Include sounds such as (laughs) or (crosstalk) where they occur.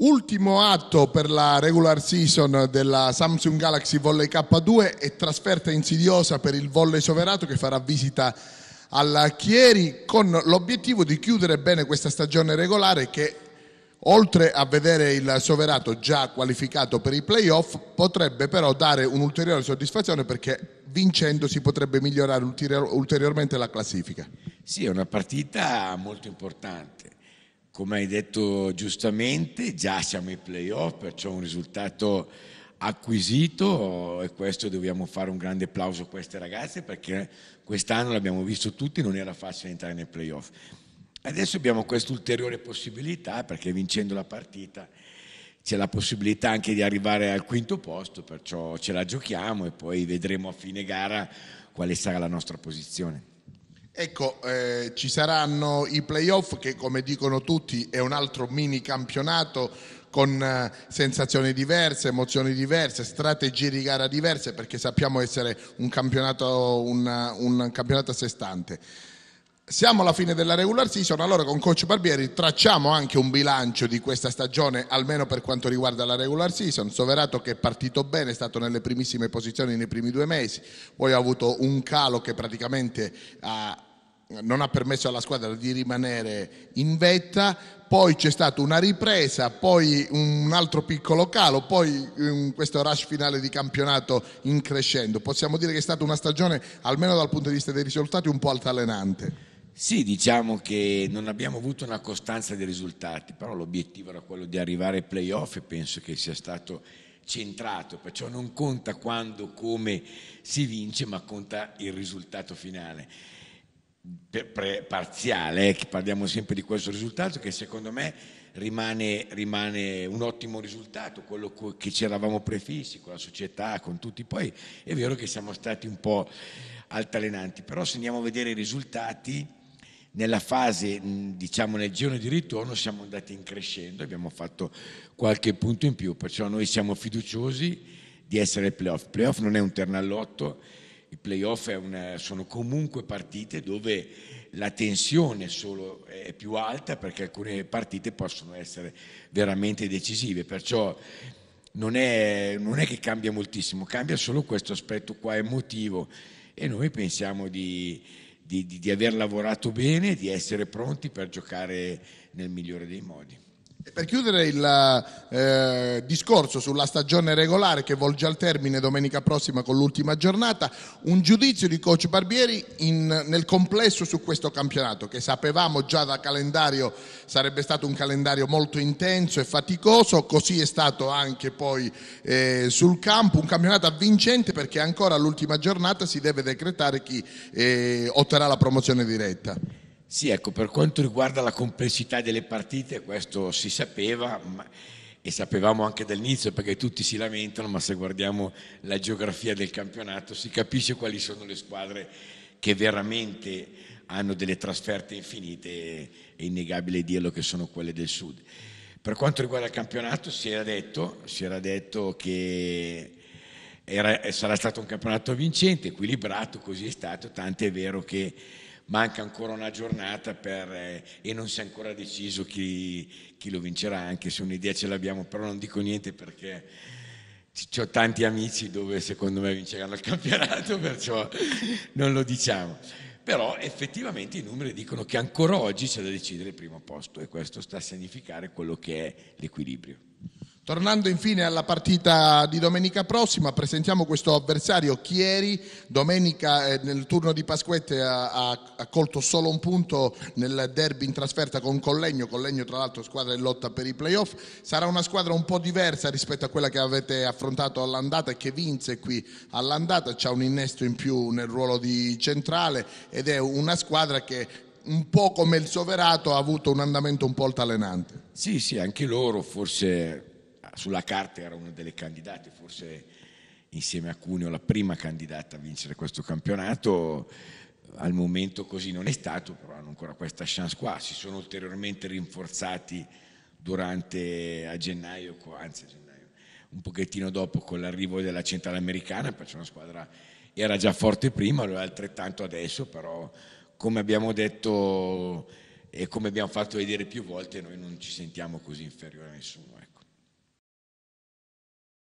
Ultimo atto per la regular season della Samsung Galaxy Volley K2 e trasferta insidiosa per il volley soverato che farà visita alla Chieri con l'obiettivo di chiudere bene questa stagione regolare che oltre a vedere il soverato già qualificato per i playoff potrebbe però dare un'ulteriore soddisfazione perché vincendo si potrebbe migliorare ulteriormente la classifica. Sì, è una partita molto importante come hai detto giustamente, già siamo ai playoff, perciò un risultato acquisito e questo dobbiamo fare un grande applauso a queste ragazze perché quest'anno l'abbiamo visto tutti, non era facile entrare nei playoff. Adesso abbiamo questa ulteriore possibilità perché vincendo la partita c'è la possibilità anche di arrivare al quinto posto, perciò ce la giochiamo e poi vedremo a fine gara quale sarà la nostra posizione. Ecco, eh, ci saranno i playoff che come dicono tutti è un altro mini campionato con eh, sensazioni diverse, emozioni diverse, strategie di gara diverse perché sappiamo essere un campionato, un, un campionato a sé stante. Siamo alla fine della regular season, allora con Coach Barbieri tracciamo anche un bilancio di questa stagione, almeno per quanto riguarda la regular season. Soverato che è partito bene, è stato nelle primissime posizioni nei primi due mesi, poi ha avuto un calo che praticamente ha non ha permesso alla squadra di rimanere in vetta, poi c'è stata una ripresa, poi un altro piccolo calo, poi um, questo rush finale di campionato in crescendo. Possiamo dire che è stata una stagione, almeno dal punto di vista dei risultati, un po' altalenante. Sì, diciamo che non abbiamo avuto una costanza dei risultati, però l'obiettivo era quello di arrivare ai playoff e penso che sia stato centrato, perciò non conta quando, come si vince, ma conta il risultato finale parziale, eh, parliamo sempre di questo risultato, che secondo me rimane, rimane un ottimo risultato, quello che ci eravamo prefissi con la società, con tutti. Poi è vero che siamo stati un po' altalenanti, però se andiamo a vedere i risultati, nella fase, diciamo nel giro di ritorno, siamo andati in crescendo, abbiamo fatto qualche punto in più, perciò noi siamo fiduciosi di essere playoff. Playoff non è un ternallotto i playoff una, sono comunque partite dove la tensione solo è più alta perché alcune partite possono essere veramente decisive, perciò non è, non è che cambia moltissimo, cambia solo questo aspetto qua emotivo e noi pensiamo di, di, di, di aver lavorato bene, di essere pronti per giocare nel migliore dei modi. Per chiudere il eh, discorso sulla stagione regolare che volge al termine domenica prossima con l'ultima giornata, un giudizio di coach Barbieri in, nel complesso su questo campionato che sapevamo già da calendario sarebbe stato un calendario molto intenso e faticoso, così è stato anche poi eh, sul campo, un campionato avvincente perché ancora all'ultima giornata si deve decretare chi eh, otterrà la promozione diretta. Sì, ecco, per quanto riguarda la complessità delle partite, questo si sapeva ma, e sapevamo anche dall'inizio perché tutti si lamentano, ma se guardiamo la geografia del campionato si capisce quali sono le squadre che veramente hanno delle trasferte infinite, è innegabile dirlo che sono quelle del sud. Per quanto riguarda il campionato si era detto, si era detto che era, sarà stato un campionato vincente, equilibrato, così è stato, tant'è vero che manca ancora una giornata per, eh, e non si è ancora deciso chi, chi lo vincerà, anche se un'idea ce l'abbiamo, però non dico niente perché ho tanti amici dove secondo me vinceranno il (laughs) campionato, perciò non lo diciamo. Però effettivamente i numeri dicono che ancora oggi c'è da decidere il primo posto e questo sta a significare quello che è l'equilibrio. Tornando infine alla partita di domenica prossima, presentiamo questo avversario Chieri. Domenica eh, nel turno di Pasquette ha, colto solo un punto nel derby in trasferta con Collegno. Collegno tra l'altro squadra in lotta per i playoff. Sarà una squadra un po' diversa rispetto a quella che avete affrontato all'andata e che vinse qui all'andata. C'è un innesto in più nel ruolo di centrale ed è una squadra che un po' come il Soverato ha avuto un andamento un po' altalenante. Sì, sì, anche loro forse sulla carta era una delle candidate, forse insieme a Cuneo la prima candidata a vincere questo campionato. Al momento così non è stato, però hanno ancora questa chance qua. Si sono ulteriormente rinforzati durante a gennaio, anzi a gennaio, un pochettino dopo con l'arrivo della centrale americana, perciò una squadra era già forte prima, lo è altrettanto adesso, però come abbiamo detto e come abbiamo fatto vedere più volte, noi non ci sentiamo così inferiori a nessuno. Ecco.